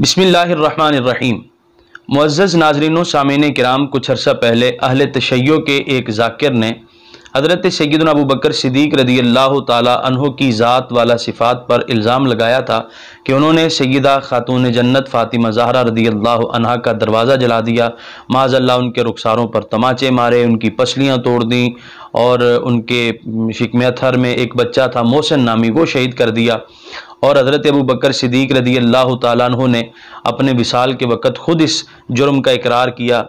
बसमीम मुआज़ नाजरीन सामीन कराम कुछ अरसा पहले अहल तशैयों के एक जाकिर ने हज़रत सैदन अबू बकर सिद्दीक रदी अल्लाह तहों की ज़ात वाला सिफ़ात पर इल्ज़ाम लगाया था कि उन्होंने सैदा ख़ातून जन्नत फ़ातिमा जहरा रदी अल्लाह का दरवाज़ा जला दिया माजल्ला उनके रुखसारों पर तमाचे मारे उनकी पसलियाँ तोड़ दी और उनके शिकम थर में एक बच्चा था मोहसिन नामी वो शहीद कर दिया और हज़रत अबू बकर सिद्दीक रदी अल्लाह तु ने अपने विशाल के वक़्त ख़ुद इस जुर्म का इकरार किया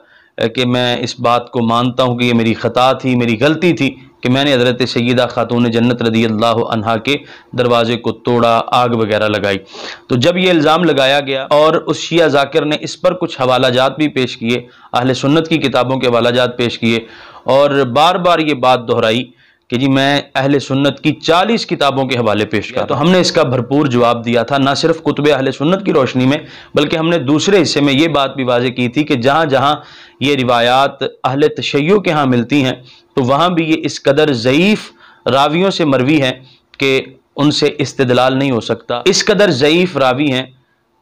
कि मैं इस बात को मानता हूँ कि ये मेरी ख़ता थी मेरी गलती थी कि मैंने हज़रत सैदा ख़ातून जन्नत रदी अल्लाह अनहा के दरवाज़े को तोड़ा आग वगैरह लगाई तो जब ये इल्ज़ाम लगाया गया और उस शिया जाकिर ने इस पर कुछ हवाला जात भी पेश किए अहल सुन्नत की किताबों के हवाला जात पेश किए और बार बार ये बात दोहराई कि जी मैं अहल सुन्नत की चालीस किताबों के हवाले पेश किया तो हमने इसका भरपूर जवाब दिया था ना सिर्फ कुतब अहल सुन्नत की रोशनी में बल्कि हमने दूसरे हिस्से में ये बात भी वाजे की थी कि जहाँ जहाँ ये रिवायात अहल तशैयों के यहाँ मिलती हैं तो वहाँ भी ये इस कदर ज़यीफ़ रावियों से मरवी है कि उनसे इस्तलाल नहीं हो सकता इस कदर ज़यीफ़ रावी हैं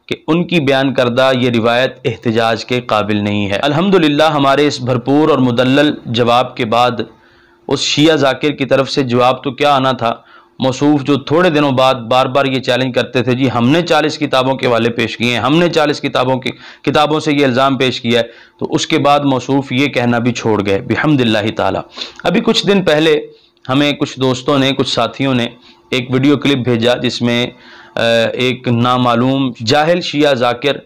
कि उनकी बयान करदा ये रिवायत एहतजाज के काबिल नहीं है अलहमदिल्ला हमारे इस भरपूर और मुदल जवाब के बाद उस शिया जाकिर की तरफ से जवाब तो क्या आना था मसूफ जो थोड़े दिनों बाद बार बार ये चैलेंज करते थे जी हमने चालीस किताबों के वाले पेश किए हैं हमने चालीस किताबों के किताबों से ये इल्ज़ाम पेश किया है तो उसके बाद मसूफ ये कहना भी छोड़ गए बिहमदिल्ला ताला अभी कुछ दिन पहले हमें कुछ दोस्तों ने कुछ साथियों ने एक वीडियो क्लिप भेजा जिसमें एक नामालूम जाहल शिया जाकिर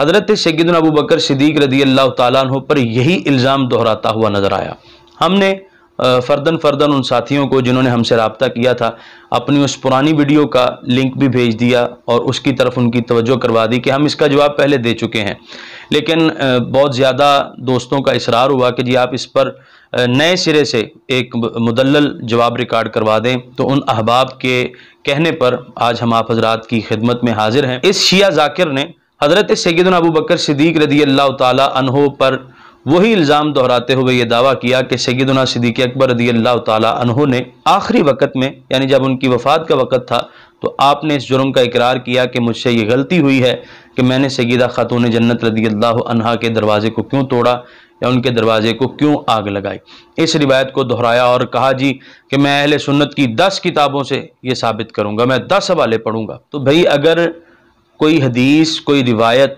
हज़रत सैदन अबू बकर सिद्दीक रदी अल्लाह तु पर यही इल्ज़ाम दोहराता हुआ नज़र आया हमने फ़र्दन फ़र्दन उन साथियों को जिन्होंने हमसे रबता किया था अपनी उस पुरानी वीडियो का लिंक भी भेज दिया और उसकी तरफ उनकी तवज्जो करवा दी कि हम इसका जवाब पहले दे चुके हैं लेकिन बहुत ज़्यादा दोस्तों का इसरार हुआ कि जी आप इस पर नए सिरे से एक मुदल जवाब रिकॉर्ड करवा दें तो उन अहबाब के कहने पर आज हम आप हजरात की खिदमत में हाजिर हैं इस शिया जाकिर ने हज़रत सैदन अबू बकर सदीक रदी अल्लाह तहो पर वही इल्ज़ाम दोहराते हुए ये दावा किया कि सैदना सिद्दीक अकबर रदी अल्लाह तहों ने आखिरी वक़्त में यानी जब उनकी वफ़ात का वक़्त था तो आपने इस जुर्म का इकरार किया कि मुझसे ये गलती हुई है कि मैंने सगीदा ख़ातून जन्नत रदी अल्लाह के दरवाज़े को क्यों तोड़ा या उनके दरवाज़े को क्यों आग लगाई इस रिवायत को दोहराया और कहा जी कि मैं अहले सुन्नत की दस किताबों से ये साबित करूँगा मैं दस हवाले पढ़ूँगा तो भाई अगर कोई हदीस कोई रिवायत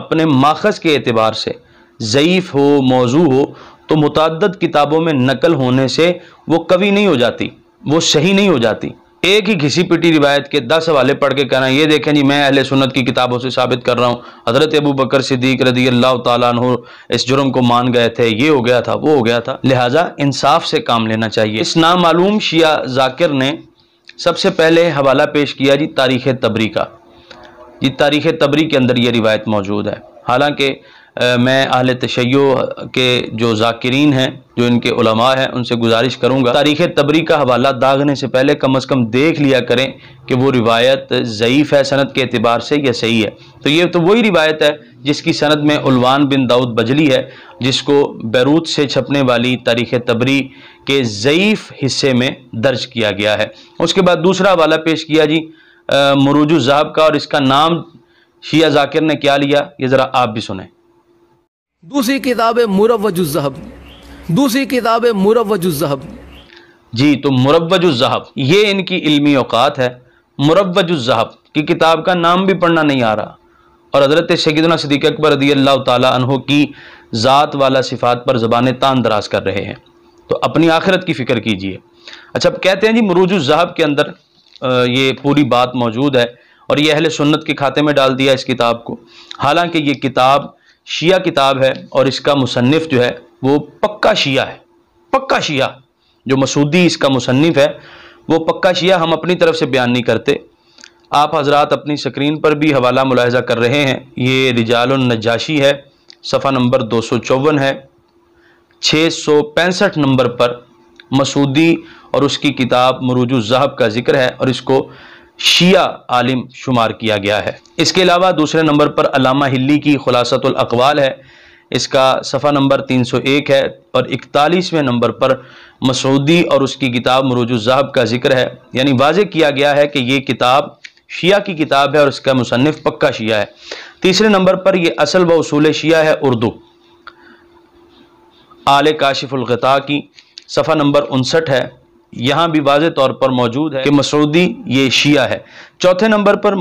अपने माखज़ के अतबार से ज़यीफ़ हो मौजू हो तो मुतद किताबों में नकल होने से वो कवी नहीं हो जाती वो सही नहीं हो जाती एक ही घिसी पिटी रिवायत के दस हवाले पढ़ के कहना ये देखें जी मैं अहले सुन्नत की किताबों से साबित कर रहा हूँ हज़रत अबू बकर सिद्दीक रदी अल्लाह तु इस जुर्म को मान गए थे ये हो गया था वो हो गया था लिहाजा इंसाफ से काम लेना चाहिए इस नामालूम शिया जाकिर ने सबसे पहले हवाला पेश किया जी तारीख़ तबरी का जी तारीख़ तबरी के अंदर ये रिवायत मौजूद है हालांकि मैं अहल तशैयो के जो जाकिरीन हैं जो इनके उलमा हैं उनसे गुजारिश करूँगा तारीख़ तबरी का हवाला दागने से पहले कम अज़ कम देख लिया करें कि वो रिवायत ज़यीफ़ है सनत के अतबार से या सही है तो ये तो वही रिवायत है जिसकी सनत में उलवान बिन दाऊद बजली है जिसको बैरूत से छपने वाली तारीख़ तबरी के ज़यीफ़ हिस्से में दर्ज किया गया है उसके बाद दूसरा हवाला पेश किया जी मरूजु साहब का और इसका नाम शिया जाकिर ने क्या लिया ये ज़रा आप भी सुने दूसरी किताब है मुरवजुजहब दूसरी किताब है मुरवजुजहब जी तो मुरवजुजहब ये इनकी इल्मी अवकात है मुरवजुजहब की किताब का नाम भी पढ़ना नहीं आ रहा और हज़रत शहीदना सदीक अकबर रदी अल्लाह तहो की ज़ात वाला सिफात पर ज़बान तान दराज कर रहे हैं तो अपनी आखिरत की फ़िक्र कीजिए अच्छा अब कहते हैं जी मरूजुजहब के अंदर ये पूरी बात मौजूद है और ये अहल सुन्नत के खाते में डाल दिया इस किताब को हालांकि ये किताब शिया किताब है और इसका मुसनफ़ जो है वो पक्का शिया है पक्का शिया जो मसूदी इसका मुसनफ़ है वो पक्का शिया हम अपनी तरफ से बयान नहीं करते आप हजरात अपनी स्क्रीन पर भी हवाला मुलाहजा कर रहे हैं ये रिजालनजाशी है सफ़ा नंबर दो सौ चौवन है छः सौ पैंसठ नंबर पर मसूदी और उसकी किताब मरूज ज़हब का जिक्र है और इसको शिया आलिम शुमार किया गया है इसके अलावा दूसरे नंबर पर अलामा हिली की खुलासतुल अकवाल है इसका सफ़ा नंबर 301 है और इकतालीसवें नंबर पर मसूदी और उसकी किताब मरूजुज़ाहब का जिक्र है यानी वाज किया गया है कि ये किताब शिया की किताब है और इसका मुसनफ़ पक्का शिया है तीसरे नंबर पर यह असल व असूल शिया है उर्दू आल काशिफ़ुलगता की सफ़ा नंबर उनसठ है यहां भी वाज तौर पर मौजूद है कि मसूदी ये शिया है चौथे नंबर पर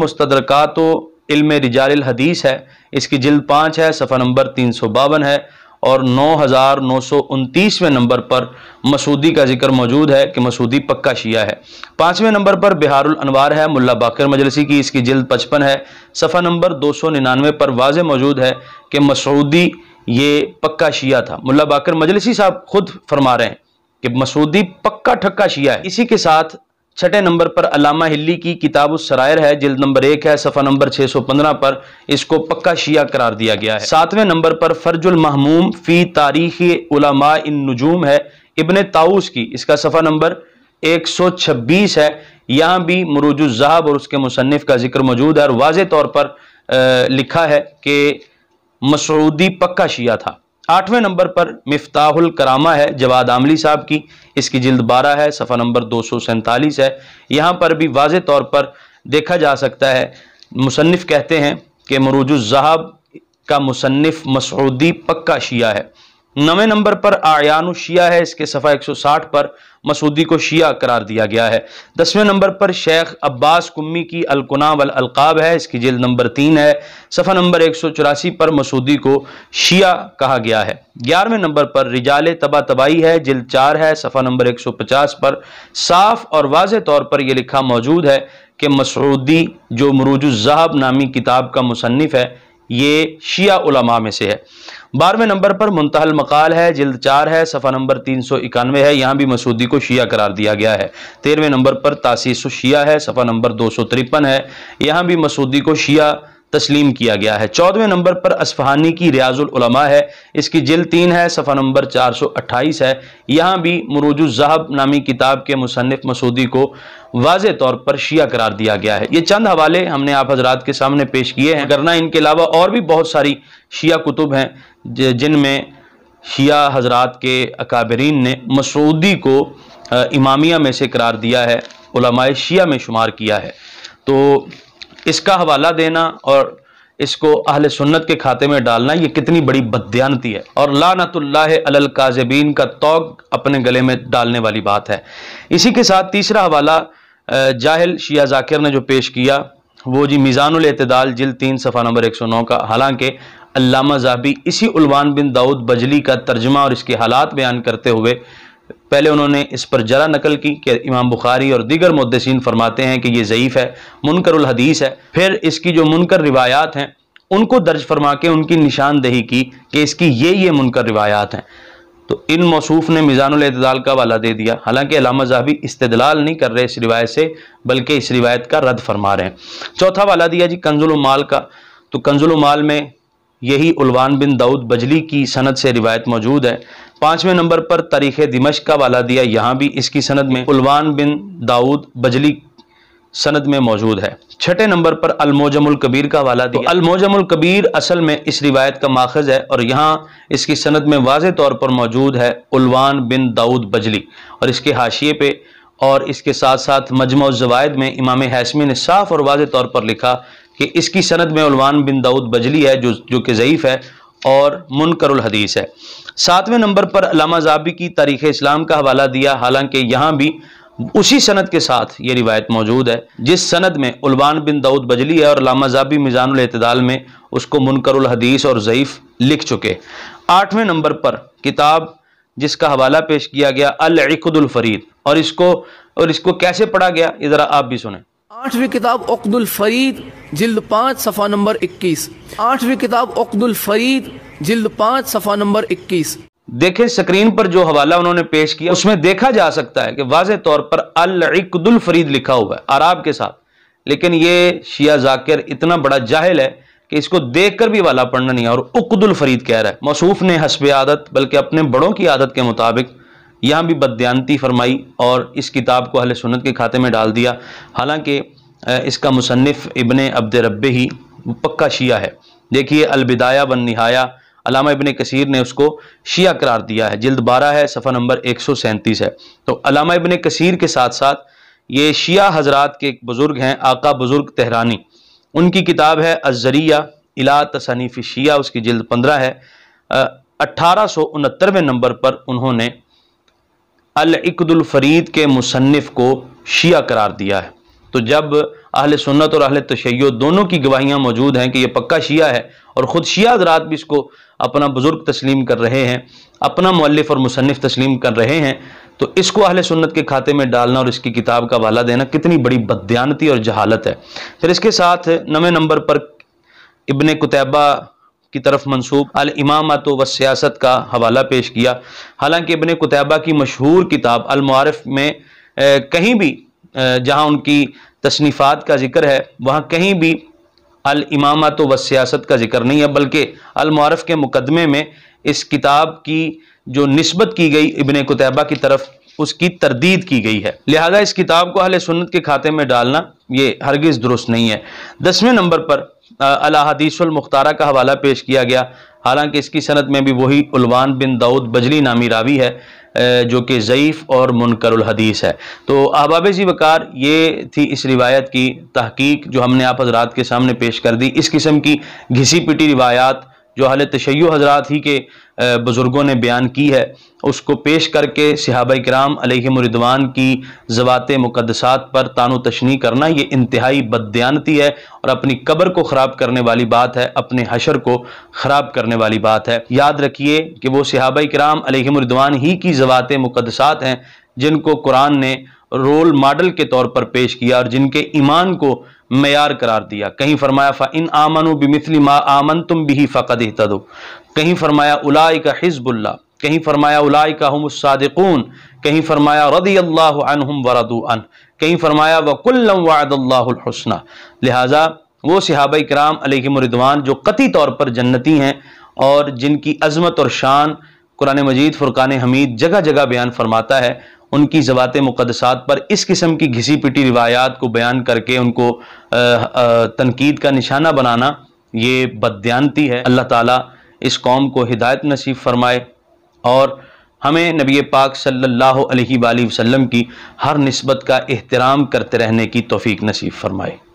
तो इल्म रिजाल हदीस है इसकी जिल्द पाँच है सफ़ा नंबर तीन सौ बावन है और नौ हज़ार नौ सौ उनतीसवें नंबर पर मसूदी का जिक्र मौजूद है कि मसूदी पक्का शिया है पाँचवें नंबर पर बिहारुल अनवार है मुल्ला बाकर मजलसी की इसकी जिल्द पचपन है सफ़ा नंबर दो सौ निन्यानवे पर वाज मौजूद है कि मसूदी ये पक्का शिया था मुल्ला बाकर मजलसी साहब खुद फरमा रहे हैं कि मसूदी पक्का ठक्का शिया है इसी के साथ छठे नंबर पर अलामा हिल्ली की किताब सरायर है जिल्द नंबर एक है सफ़ा नंबर 615 पर इसको पक्का शिया करार दिया गया है सातवें नंबर पर फर्जुल महमूम फ़ी तारीख उलमा इन नजूम है इबन ताउस की इसका सफ़ा नंबर 126 है यहाँ भी जहाब और उसके मुसनफ़ का जिक्र मौजूद है और वाज तौर पर लिखा है कि मसूदी पक्का शिया था आठवें नंबर पर मिफ्ताहुल करामा है जवाद आमली साहब की इसकी जिल्द बारह है सफ़ा नंबर दो सौ सैंतालीस है यहाँ पर भी वाज तौर पर देखा जा सकता है मुसनफ़ कहते हैं कि मरूजुज़हाब का मुसनफ़ मसूदी पक्का शिया है नवे नंबर पर आयान शिया है इसके सफ़ा 160 पर मसूदी को शिया करार दिया गया है दसवें नंबर पर शेख अब्बास कुम्मी की अलकुना वल अलकाब है इसकी जेल नंबर तीन है सफ़ा नंबर एक पर मसूदी को शिया कहा गया है ग्यारहवें नंबर पर रिजाल तबा तबाही है जेल चार है सफ़ा नंबर 150 पर साफ और वाज तौर पर यह लिखा मौजूद है कि मसूदी जो जहाब नामी किताब का मुसनफ़ है ये शिया उलमा में से है बारहवें नंबर पर मुंतहल मकाल है जिल्द चार है सफ़ा नंबर तीन सौ इक्यानवे है यहां भी मसूदी को शिया करार दिया गया है तेरहवें नंबर पर तासीस शिया है सफ़ा नंबर दो सौ तिरपन है यहां भी मसूदी को शिया तस्लीम किया गया है चौदहवें नंबर पर असफहानी की रियाजुलमा है इसकी जिल तीन है सफ़ा नंबर चार सौ अट्ठाईस है यहाँ भी जहाब नामी किताब के मुसनफ़ मसूदी को वाज तौर पर शिया करार दिया गया है ये चंद हवाले हमने आप हजरात के सामने पेश किए हैं करना इनके अलावा और भी बहुत सारी शिया कुतुब हैं जिनमें शिया हजरात के अकाबरीन ने मसूदी को इमामिया में से करार दिया है शिया में शुमार किया है तो इसका हवाला देना और इसको अहल सुन्नत के खाते में डालना ये कितनी बड़ी बदयानती है और लानतुल्लाह काजबीन का तोग अपने गले में डालने वाली बात है इसी के साथ तीसरा हवाला जाहिल शिया जाकिर ने जो पेश किया वो जी मीज़ानुल अतदाल जिल तीन सफ़ा नंबर एक सौ नौ का हालांकि अल्लामा जहाबी इसी उलवान बिन दाऊद बजली का तर्जमा और इसके हालात बयान करते हुए पहले उन्होंने इस पर जरा नकल की कि इमाम बुखारी और दीगर मुद्दसिन फरमाते हैं कि ये ज़यीफ़ है मुनकर हदीस है फिर इसकी जो मुनकर रिवायात हैं उनको दर्ज फरमा के उनकी निशानदेही की कि इसकी ये ये मुनकर रिवायात हैं तो इन मौसूफ ने मिज़ानतदाल का वाला दे दिया हालांकि अलामा जहाबी इस्तदलाल नहीं कर रहे इस रिवायत से बल्कि इस रिवायत का रद्द फरमा रहे हैं चौथा वाला दिया जी कंजुलमाल का तो कंजुलमाल में यही उलवान बिन दाऊद बजली की सनद से रिवायत मौजूद है पांचवें नंबर पर तारीख दिमश का वाला दिया यहाँ भी इसकी सनद में उलवान बिन दाऊद बजली सनद में मौजूद है छठे नंबर पर अलमोजमुल कबीर का वाला दिया तो अलमोजमुल कबीर असल में इस रिवायत का माखज है और यहाँ इसकी सनद में वाज तौर पर मौजूद है उलवान बिन दाऊद बजली और इसके हाशिए पे और इसके साथ साथ मजमा जवायद में इमाम हैसमी ने साफ और वाज तौर पर लिखा कि इसकी सनद में उलवान बिन दाऊद बजली है जो जो कि ज़यीफ़ है और मुनकर हदीस है सातवें नंबर पर लामा जाबी की तारीख इस्लाम का हवाला दिया हालांकि यहां भी उसी सनद के साथ ये रिवायत मौजूद है जिस सनद में उलवान बिन दाऊद बजली है और लामा जाबी मिज़ानुल अतदाल में उसको मुनकर हदीस और ज़यीफ़ लिख चुके आठवें नंबर पर किताब जिसका हवाला पेश किया गया अलकुदुल और इसको और इसको कैसे पढ़ा गया ये ज़रा आप भी सुने आठवीं किताब अकदुल फरीद जिल्द पाँच सफ़ा नंबर इक्कीस आठवीं किताब अकदुल फरीद जिल्द पाँच सफ़ा नंबर इक्कीस देखे स्क्रीन पर जो हवाला उन्होंने पेश किया उसमें देखा जा सकता है कि वाज तौर पर अल अलकदुल फरीद लिखा हुआ है आराब के साथ लेकिन ये शिया जाकिर इतना बड़ा जाहिल है कि इसको देख कर भी वाला पढ़ना नहीं और उकदुल फरीद कह रहा है मौसूफ ने हसब आदत बल्कि अपने बड़ों की आदत के मुताबिक यहाँ भी बदयांती फरमाई और इस किताब को अहल सुन्नत के खाते में डाल दिया हालांकि इसका मुसनफ़ इबन अब्द रब ही पक्का शिया है देखिए अलबिदाया बन नहाया अलामा इबन कसीर ने उसको शिया करार दिया है जल्द बारह है सफ़ा नंबर एक सौ सैंतीस है तो अलामा इबन कसीर के साथ साथ ये शिया हजरात के एक बुज़ुर्ग हैं आका बुज़ुर्ग तहरानी उनकी किताब है अजरिया इला तसनीफ़ शिया उसकी जल्द पंद्रह है अट्ठारह सौ उनहत्तरवें नंबर पर उन्होंने अलकदुल फरीद के मुसनफ़ को शिया करार दिया है तो जब अहल सुन्नत और अहल तशैय दोनों की गवाहियाँ मौजूद हैं कि यह पक्का शिया है और ख़ुद शिया हजरात भी इसको अपना बुज़ुर्ग तस्लीम कर रहे हैं अपना मौलफ़ और मुसनफ़ तस्लीम कर रहे हैं तो इसको अहल सुन्नत के खाते में डालना और इसकी किताब का वाला देना कितनी बड़ी बदयानती और जहालत है फिर इसके साथ नवे नंबर पर इबन कुतैबा की तरफ मनसूब अल इमामत व सियासत का हवाला पेश किया हालांकि इबन कुतैबा की मशहूर किताब अलमारफ में कहीं भी जहां उनकी तसनीफ़ात का जिक्र है वहां कहीं भी अल इमामत व सियासत का जिक्र नहीं है बल्कि अलमारफ के मुकदमे में इस किताब की जो नस्बत की गई इबन कुतैबा की तरफ उसकी तरदीद की गई है लिहाजा इस किताब को अहल सुन्नत के खाते में डालना ये हरगिज़ दुरुस्त नहीं है दसवें नंबर पर अला हदीसुल मुख्तारा का हवाला पेश किया गया हालांकि इसकी सनत में भी वही उलवान बिन दाऊद बजली नामी रावी है जो कि ज़यीफ़ और मुनकर हदीस है तो अहबाब जी वकार ये थी इस रिवायत की तहकीक जो हमने आप हजरात के सामने पेश कर दी इस किस्म की घिसी पिटी रिवायात जो अहल तशैय हजरात ही के बुज़ुर्गों ने बयान की है उसको पेश करके सहाब कराम अलहमरिदवान की ज़वात मुकदसात पर तान तशनी करना ये इंतहाई बददियानती है और अपनी कब्र को ख़राब करने वाली बात है अपने हशर को ख़राब करने वाली बात है याद रखिए कि वो सहाब कराम अलहमरिदवान ही की ज़वात मुकदसात हैं जिनको कुरान ने रोल मॉडल के तौर पर पेश किया और जिनके ईमान को मैार करार दिया कहीं फरमाया फ़ा इन आमन बिमिसली मा आमन तुम भी फ़कद तदो कहीं फरमाया उलाई का हिजबुल्ला कहीं फरमाया उलाई का हम सादिकून कहीं फरमाया रदी अल्लाह वरदू अन कहीं फरमाया वकुल्लम वादल्लासना लिहाजा वो सिहाब कराम अलमरिदवान जो कती तौर पर जन्नती हैं और जिनकी अजमत और शान कुरान मजीद फ़ुरक़ान हमीद जगह जगह बयान फरमाता है उनकी ज़वात मुकदसात पर इस किस्म की घिसी पिटी रिवायात को बयान करके उनको तनकीद का निशाना बनाना ये बदयानती है अल्लाह ताला इस कौम को हिदायत नसीब फरमाए और हमें नबी पाक सल्लल्लाहु अलैहि वसल्लम की हर नस्बत का एहतराम करते रहने की तोफ़ी नसीब फरमाए